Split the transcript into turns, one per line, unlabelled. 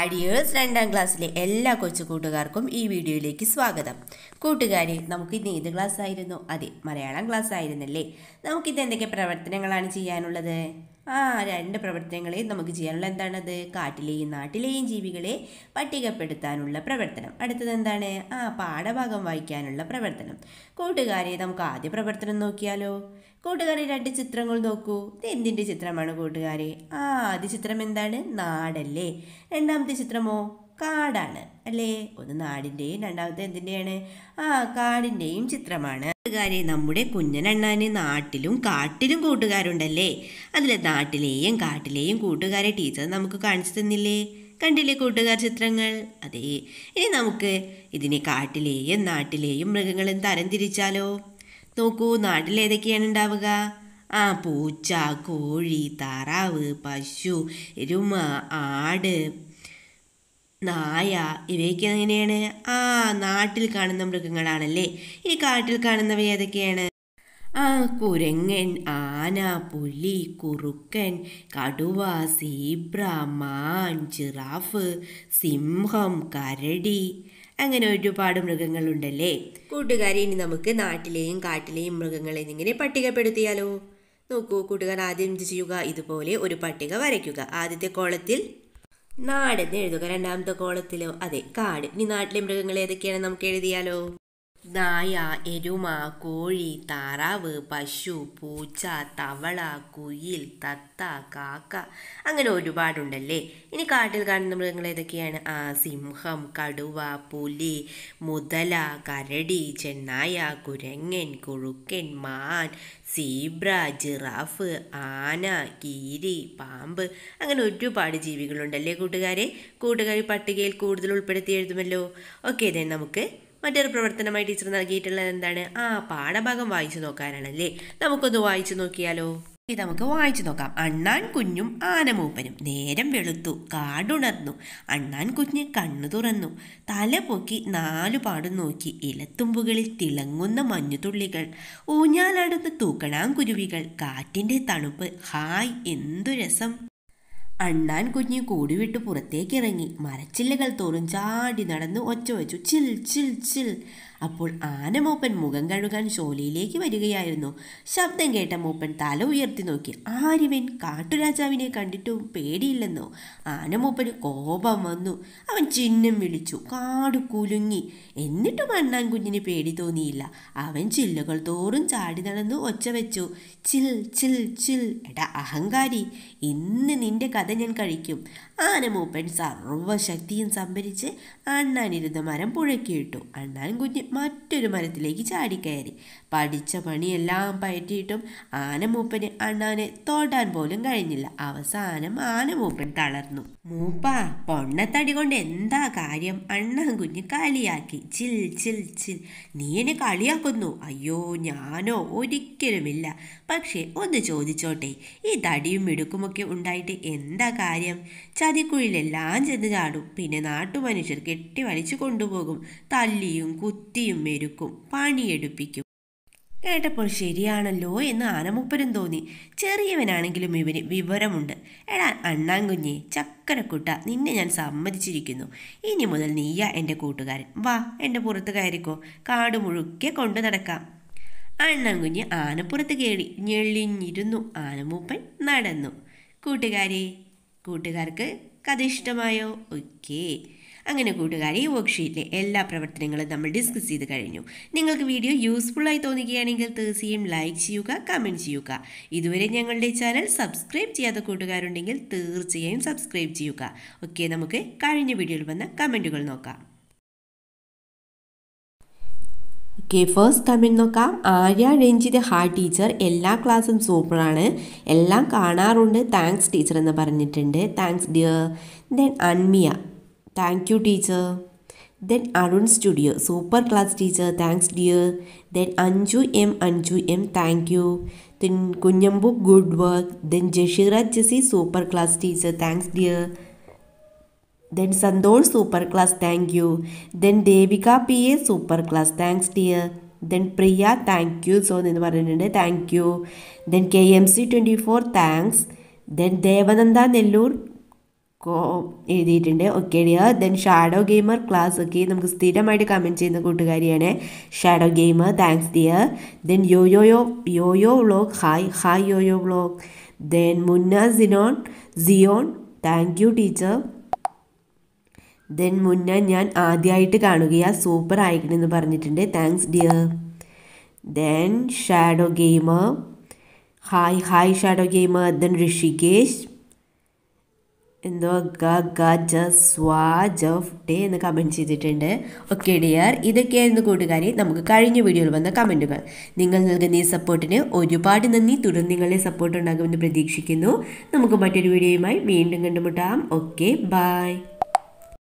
അഡിയേഴ്സ് രണ്ടാം ക്ലാസ്സിലെ എല്ലാ കൊച്ചു കൂട്ടുകാർക്കും ഈ വീഡിയോയിലേക്ക് സ്വാഗതം കൂട്ടുകാരെ ഇന്ന് ഏത് ക്ലാസ് ആയിരുന്നു അതെ മലയാളം ക്ലാസ് ആയിരുന്നല്ലേ നമുക്കിത് എന്തൊക്കെ പ്രവർത്തനങ്ങളാണ് ചെയ്യാനുള്ളത് ആ രണ്ട് പ്രവർത്തനങ്ങളെയും നമുക്ക് ചെയ്യാനുള്ള എന്താണത് കാട്ടിലെയും നാട്ടിലെയും ജീവികളെ പട്ടികപ്പെടുത്താനുള്ള പ്രവർത്തനം അടുത്തത് എന്താണ് ആ പാഠഭാഗം വായിക്കാനുള്ള പ്രവർത്തനം കൂട്ടുകാരെ നമുക്ക് ആദ്യ പ്രവർത്തനം നോക്കിയാലോ കൂട്ടുകാരെ രണ്ട് ചിത്രങ്ങൾ നോക്കൂ ഇത് എന്തിൻ്റെ ചിത്രമാണ് കൂട്ടുകാരെ ആ ആദ്യ ചിത്രം എന്താണ് നാടല്ലേ രണ്ടാമത്തെ ചിത്രമോ കാടാണ് അല്ലേ ഒന്ന് നാടിൻ്റെയും രണ്ടാമത്തെ എന്തിൻ്റെയാണ് ആ കാടിൻ്റെയും ചിത്രമാണ് കൂട്ടുകാരെ നമ്മുടെ കുഞ്ഞനണ്ണാന് നാട്ടിലും കാട്ടിലും കൂട്ടുകാരുണ്ടല്ലേ അതിലെ നാട്ടിലെയും കാട്ടിലെയും കൂട്ടുകാരെ ടീച്ചർ നമുക്ക് കാണിച്ചു തന്നില്ലേ കണ്ടില്ലേ കൂട്ടുകാർ ചിത്രങ്ങൾ അതെ ഇനി നമുക്ക് ഇതിനെ കാട്ടിലെയും നാട്ടിലെയും മൃഗങ്ങളും തരംതിരിച്ചാലോ നോക്കൂ നാട്ടിലേതൊക്കെയാണ് ഉണ്ടാവുക ആ പൂച്ച കോഴി താറാവ് പശു എരുമ ആട് നായ ഇവയൊക്കെ എങ്ങനെയാണ് ആ നാട്ടിൽ കാണുന്ന മൃഗങ്ങളാണല്ലേ ഈ കാട്ടിൽ കാണുന്നവ ഏതൊക്കെയാണ് ആ കുരങ്ങൻ ആന പുലി കുറുക്കൻ കടുവ സീബ്ര മാൻ ജിറാഫ് സിംഹം കരടി അങ്ങനെ ഒരുപാട് മൃഗങ്ങളുണ്ടല്ലേ കൂട്ടുകാരെ ഇനി നമുക്ക് നാട്ടിലെയും കാട്ടിലെയും മൃഗങ്ങളെ ഇങ്ങനെ പട്ടികപ്പെടുത്തിയാലോ നോക്കൂ കൂട്ടുകാർ ആദ്യം ചെയ്യുക ഇതുപോലെ ഒരു പട്ടിക വരയ്ക്കുക ആദ്യത്തെ കോളത്തിൽ നാടെന്ന് എഴുതുക രണ്ടാമത്തെ കോളത്തിലോ അതെ കാട് ഇനി നാട്ടിലെ മൃഗങ്ങൾ ഏതൊക്കെയാണ് നമുക്ക് എഴുതിയാലോ നായ എരുമ കോഴി താറാവ് പശു പൂച്ച തവള കുയിൽ തത്ത കാക്ക അങ്ങനെ ഒരുപാടുണ്ടല്ലേ ഇനി കാട്ടിൽ കാണുന്ന മൃഗങ്ങൾ ഏതൊക്കെയാണ് ആ സിംഹം കടുവ പുലി മുതല കരടി ചെന്നായ കുരങ്ങൻ കുറുക്കൻ മാൻ സീബ്ര ജിറാഫ് ആന കീരി പാമ്പ് അങ്ങനെ ഒരുപാട് ജീവികളുണ്ടല്ലേ കൂട്ടുകാരെ കൂട്ടുകാരി പട്ടികയിൽ കൂടുതൽ ഉൾപ്പെടുത്തി എഴുതുമല്ലോ ഓക്കെ ദെൻ നമുക്ക് മറ്റൊരു പ്രവർത്തനമായി ടീച്ചർ നൽകിയിട്ടുള്ളത് എന്താണ് ആ പാഠഭാഗം വായിച്ചു നോക്കാനാണല്ലേ നമുക്കൊന്ന് വായിച്ചു നോക്കിയാലോ നമുക്ക് വായിച്ചു നോക്കാം അണ്ണാൻ കുഞ്ഞും ആനമൂപ്പനും നേരം വെളുത്തു കാടുണർന്നു അണ്ണാൻ കുഞ്ഞ് കണ്ണു തുറന്നു തല പൊക്കി നാലുപാടും നോക്കി ഇലത്തുമ്പുകളിൽ തിളങ്ങുന്ന മഞ്ഞുതുള്ളികൾ ഊഞ്ഞാലാടുന്ന തൂക്കണാം കുരുവികൾ കാറ്റിൻ്റെ തണുപ്പ് ഹായ് എന്തു രസം അണ്ണാൻ കുഞ്ഞ് കൂടുവിട്ട് പുറത്തേക്ക് ഇറങ്ങി മരച്ചില്ലകൾ തോറും ചാടി നടന്ന് ഒച്ച വെച്ചു ചിൽ ചിൽ ചിൽ അപ്പോൾ ആനമൂപ്പൻ മുഖം കഴുകാൻ ശോലയിലേക്ക് വരികയായിരുന്നു ശബ്ദം കേട്ട മൂപ്പൻ തല ഉയർത്തി നോക്കി ആരിവൻ കാട്ടുരാജാവിനെ കണ്ടിട്ടും പേടിയില്ലെന്നോ ആനമൂപ്പന് കോപം വന്നു അവൻ ചിഹ്നം വിളിച്ചു കാട് കുലുങ്ങി എന്നിട്ടും അണ്ണാൻ കുഞ്ഞിന് പേടി തോന്നിയില്ല അവൻ ചില്ലുകൾ തോറും ചാടി നടന്നു ഒച്ച വെച്ചു ചിൽ ചിൽ ചിൽ എടാ അഹങ്കാരി ഇന്ന് നിന്റെ കഥ കൂടാതെ ഞാൻ കഴിക്കും ആനമൂപ്പൻ സർവ്വശക്തിയും സംഭരിച്ച് അണ്ണാനിരുന്ന മരം പുഴക്കിയിട്ടു അണ്ണാൻ കുഞ്ഞ് മറ്റൊരു മരത്തിലേക്ക് ചാടിക്കയറി പഠിച്ച പണിയെല്ലാം പയറ്റിയിട്ടും ആനമൂപ്പന് അണ്ണാനെ തോടാൻ പോലും കഴിഞ്ഞില്ല അവസാനം ആനമൂപ്പൻ തളർന്നു മൂപ്പ പൊണ്ണത്തടി കൊണ്ട് എന്താ കാര്യം അണ്ണാൻ കുഞ്ഞ് കളിയാക്കി ചിൽ ചിൽ ചിൽ നീ എന്നെ കളിയാക്കുന്നു അയ്യോ ഞാനോ ഒരിക്കലുമില്ല പക്ഷേ ഒന്ന് ചോദിച്ചോട്ടെ ഈ തടിയും മിടുക്കുമൊക്കെ ഉണ്ടായിട്ട് എന്ത് എന്താ കാര്യം ചതിക്കുഴിലെല്ലാം ചെന്ന് ചാടും പിന്നെ നാട്ടുമനുഷ്യർ കെട്ടി വലിച്ചു കൊണ്ടുപോകും തല്ലിയും കുത്തിയും മെരുക്കും പണിയെടുപ്പിക്കും കേട്ടപ്പോൾ ശരിയാണല്ലോ എന്ന് ആനമുപ്പനും തോന്നി ചെറിയവനാണെങ്കിലും ഇവന് വിവരമുണ്ട് എടാ അണ്ണാങ്കുഞ്ഞെ ചക്കരക്കുട്ട നിന്നെ ഞാൻ സമ്മതിച്ചിരിക്കുന്നു ഇനി മുതൽ നീയാ എൻ്റെ കൂട്ടുകാരൻ വാ എൻ്റെ പുറത്ത് കയറിക്കോ കാട് മുഴുക്കെ കൊണ്ടു നടക്കാം അണ്ണാങ്കുഞ്ഞ് ആനപ്പുറത്ത് കയറി ഞെള്ളിഞ്ഞിരുന്നു ആനമൂപ്പൻ നടന്നു കൂട്ടുകാരി കൂട്ടുകാർക്ക് കഥ ഇഷ്ടമായോ ഓക്കേ അങ്ങനെ കൂട്ടുകാർ ഈ വർക്ക്ഷീറ്റിലെ എല്ലാ പ്രവർത്തനങ്ങളും നമ്മൾ ഡിസ്കസ് ചെയ്ത് കഴിഞ്ഞു നിങ്ങൾക്ക് വീഡിയോ യൂസ്ഫുള്ളായി തോന്നുകയാണെങ്കിൽ തീർച്ചയായും ലൈക്ക് ചെയ്യുക കമൻറ്റ് ചെയ്യുക ഇതുവരെ ഞങ്ങളുടെ ചാനൽ സബ്സ്ക്രൈബ് ചെയ്യാത്ത കൂട്ടുകാരുണ്ടെങ്കിൽ തീർച്ചയായും സബ്സ്ക്രൈബ് ചെയ്യുക ഓക്കെ നമുക്ക് കഴിഞ്ഞ വീഡിയോയിൽ വന്ന കമൻറ്റുകൾ നോക്കാം ഓക്കെ ഫസ്റ്റ് കമൻറ്റ് നോക്കാം ആര്യ രഞ്ജിത് ഹാ ടീച്ചർ എല്ലാ ക്ലാസ്സും സൂപ്പറാണ് എല്ലാം കാണാറുണ്ട് താങ്ക്സ് ടീച്ചർ എന്ന് പറഞ്ഞിട്ടുണ്ട് thanks dear then Anmiya thank you teacher then Arun studio super class teacher thanks dear then Anju M Anju M thank you then Kunjambu good work then Jasheera Jessy super class teacher thanks dear then Santhosh super class thank you then Devika P A super class thanks dear then Priya thank you so എന്ന് പറഞ്ഞിട്ടുണ്ട് thank you then K M C twenty four thanks then Devananda Nellore കോ എഴുതിയിട്ടുണ്ട് okay dear then shadow gamer class ഒക്കെ നമുക്ക് സ്ഥിരമായിട്ട് comment ചെയ്യുന്ന കൂട്ടുകാരിയാണ് shadow gamer thanks dear then yo yo yo yo yo vlog hi hi yo yo vlog then Munna സിനോൺ സിയോൺ thank you teacher then Munna ഞാൻ ആദ്യമായിട്ട് കാണുകയാ സൂപ്പർ ആയിക്കണെന്ന് പറഞ്ഞിട്ടുണ്ട് thanks dear then shadow gamer hi hi shadow gamer then Rishikesh എന്തോ ഗ ഗ ജ സ്വാ ജഫ് ഡേ എന്ന് കമൻറ്റ് ചെയ്തിട്ടുണ്ട് ഓക്കെ ഡിയർ ഇതൊക്കെയായിരുന്നു കൂട്ടുകാരി നമുക്ക് കഴിഞ്ഞ വീഡിയോയിൽ വന്ന കമൻറ്റുകൾ നിങ്ങൾ നൽകുന്ന ഈ സപ്പോർട്ടിന് ഒരുപാട് നന്ദി തുടർന്ന് നിങ്ങളുടെ സപ്പോർട്ട് ഉണ്ടാകുമെന്ന് പ്രതീക്ഷിക്കുന്നു നമുക്ക് മറ്റൊരു വീഡിയോയുമായി വീണ്ടും കണ്ടുമുട്ടാം ഓക്കെ ബായ്